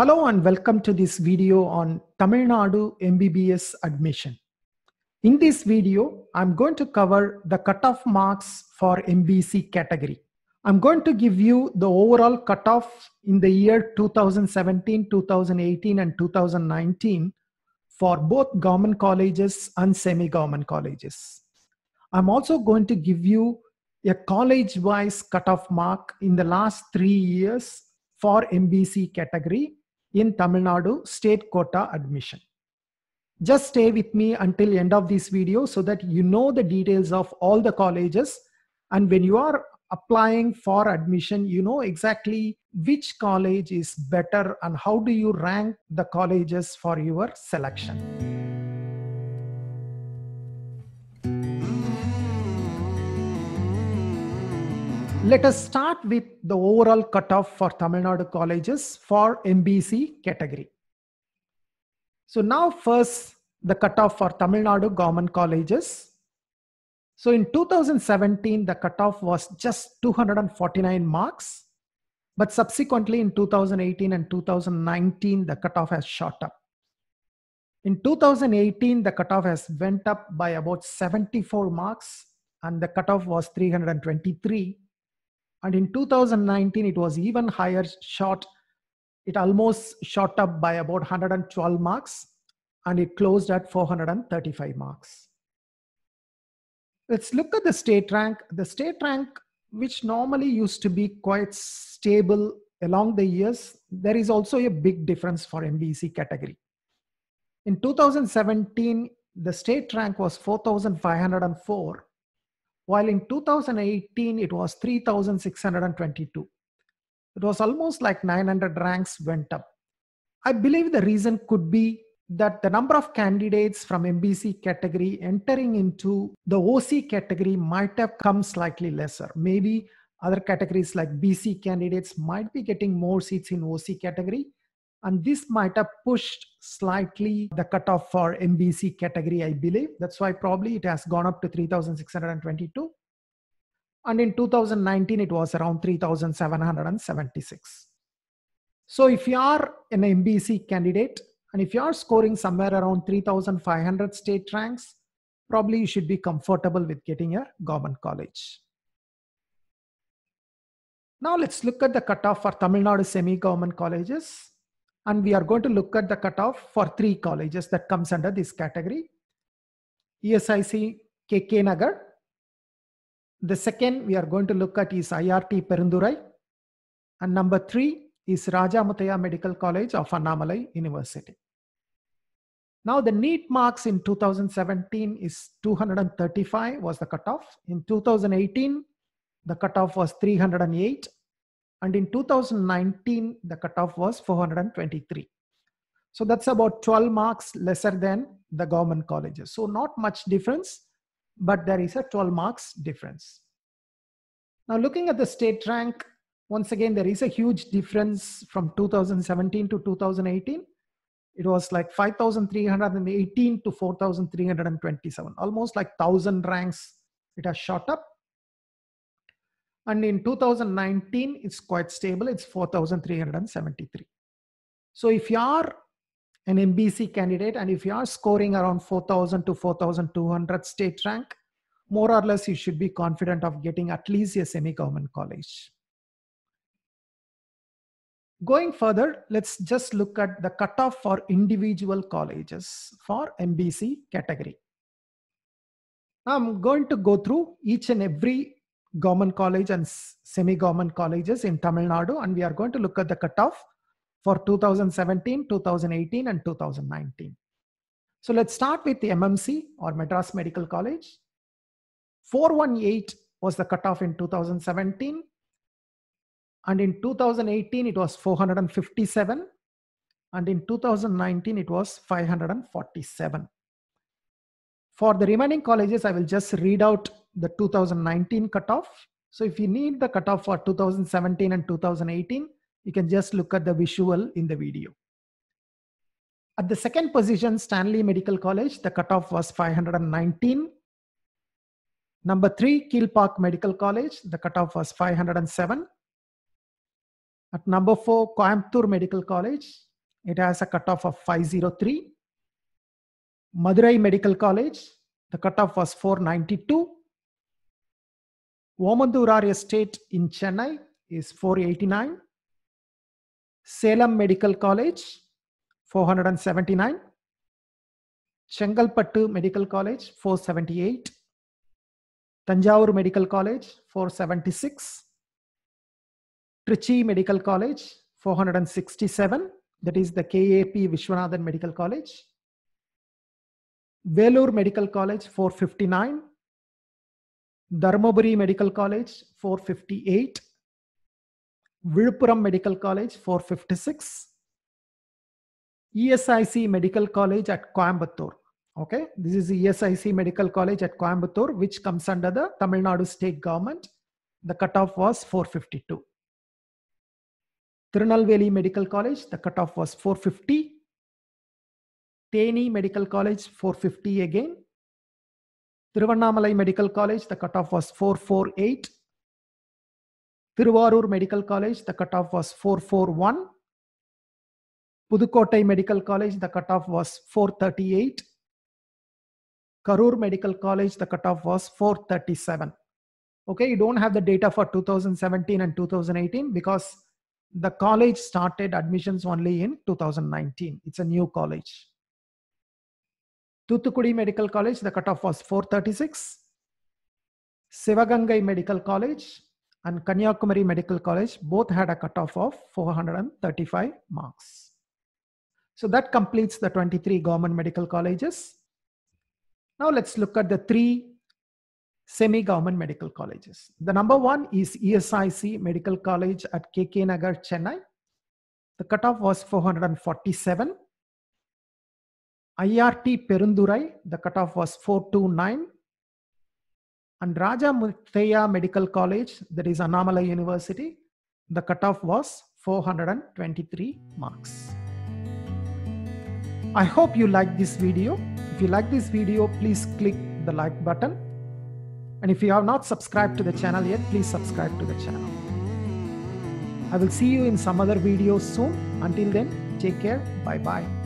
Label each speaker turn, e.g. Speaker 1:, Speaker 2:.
Speaker 1: Hello and welcome to this video on Tamil Nadu MBBS admission. In this video, I'm going to cover the cutoff marks for MBC category. I'm going to give you the overall cutoff in the year 2017, 2018 and 2019 for both government colleges and semi-government colleges. I'm also going to give you a college-wise cutoff mark in the last three years for MBC category in Tamil Nadu state quota admission. Just stay with me until end of this video so that you know the details of all the colleges. And when you are applying for admission, you know exactly which college is better and how do you rank the colleges for your selection. Let us start with the overall cutoff for Tamil Nadu colleges for MBC category. So now first the cutoff for Tamil Nadu government colleges. So in 2017, the cutoff was just 249 marks, but subsequently in 2018 and 2019, the cutoff has shot up. In 2018, the cutoff has went up by about 74 marks and the cutoff was 323 and in 2019, it was even higher shot. It almost shot up by about 112 marks and it closed at 435 marks. Let's look at the state rank. The state rank, which normally used to be quite stable along the years, there is also a big difference for MBC category. In 2017, the state rank was 4,504 while in 2018 it was 3622 it was almost like 900 ranks went up i believe the reason could be that the number of candidates from mbc category entering into the oc category might have come slightly lesser maybe other categories like bc candidates might be getting more seats in oc category and this might have pushed slightly the cutoff for MBC category, I believe. That's why probably it has gone up to 3,622. And in 2019, it was around 3,776. So if you are an MBC candidate and if you are scoring somewhere around 3,500 state ranks, probably you should be comfortable with getting a government college. Now let's look at the cutoff for Tamil Nadu semi-government colleges and we are going to look at the cutoff for three colleges that comes under this category. ESIC KK Nagar. The second we are going to look at is IRT Perundurai. And number three is Raja Medical College of Annamalai University. Now the NEET marks in 2017 is 235 was the cutoff. In 2018, the cutoff was 308. And in 2019, the cutoff was 423. So that's about 12 marks lesser than the government colleges. So not much difference, but there is a 12 marks difference. Now looking at the state rank, once again, there is a huge difference from 2017 to 2018. It was like 5,318 to 4,327, almost like 1,000 ranks it has shot up. And in 2019, it's quite stable. It's 4,373. So if you are an MBC candidate and if you are scoring around 4,000 to 4,200 state rank, more or less you should be confident of getting at least a semi-government college. Going further, let's just look at the cutoff for individual colleges for MBC category. I'm going to go through each and every government college and semi-government colleges in Tamil Nadu. And we are going to look at the cutoff for 2017, 2018, and 2019. So let's start with the MMC or Madras Medical College. 418 was the cutoff in 2017. And in 2018, it was 457. And in 2019, it was 547. For the remaining colleges, I will just read out the 2019 cutoff. So if you need the cutoff for 2017 and 2018, you can just look at the visual in the video. At the second position, Stanley Medical College, the cutoff was 519. Number three, Keel Park Medical College, the cutoff was 507. At number four, Coimbatore Medical College, it has a cutoff of 503. Madurai Medical College, the cutoff was 492. Omandurar Estate in Chennai is 489. Salem Medical College, 479. Chengalpattu Medical College, 478. Tanjavur Medical College, 476. Trichy Medical College, 467. That is the KAP Vishwanathan Medical College. Vellore Medical College, 459. Dharmaburi Medical College 458, Viluppuram Medical College 456, ESIC Medical College at Coimbatore. Okay, this is ESIC Medical College at Coimbatore, which comes under the Tamil Nadu state government. The cutoff was 452. Thirunelveli Medical College, the cutoff was 450. Teni Medical College 450 again. Thiruvannamalai Medical College, the cutoff was 448. Thiruvarur Medical College, the cutoff was 441. Pudukottai Medical College, the cutoff was 438. Karur Medical College, the cutoff was 437. Okay, you don't have the data for 2017 and 2018 because the college started admissions only in 2019. It's a new college. Tutukudi Medical College, the cutoff was 436. Sivagangai Medical College and Kanyakumari Medical College both had a cutoff of 435 marks. So that completes the 23 government medical colleges. Now let's look at the three semi-government medical colleges. The number one is ESIC Medical College at KK Nagar, Chennai. The cutoff was 447. IRT Perundurai, the cutoff was 429. And Raja Muthaya Medical College, that is Annamalai University, the cutoff was 423 marks. I hope you like this video. If you like this video, please click the like button. And if you have not subscribed to the channel yet, please subscribe to the channel. I will see you in some other videos soon. Until then, take care. Bye bye.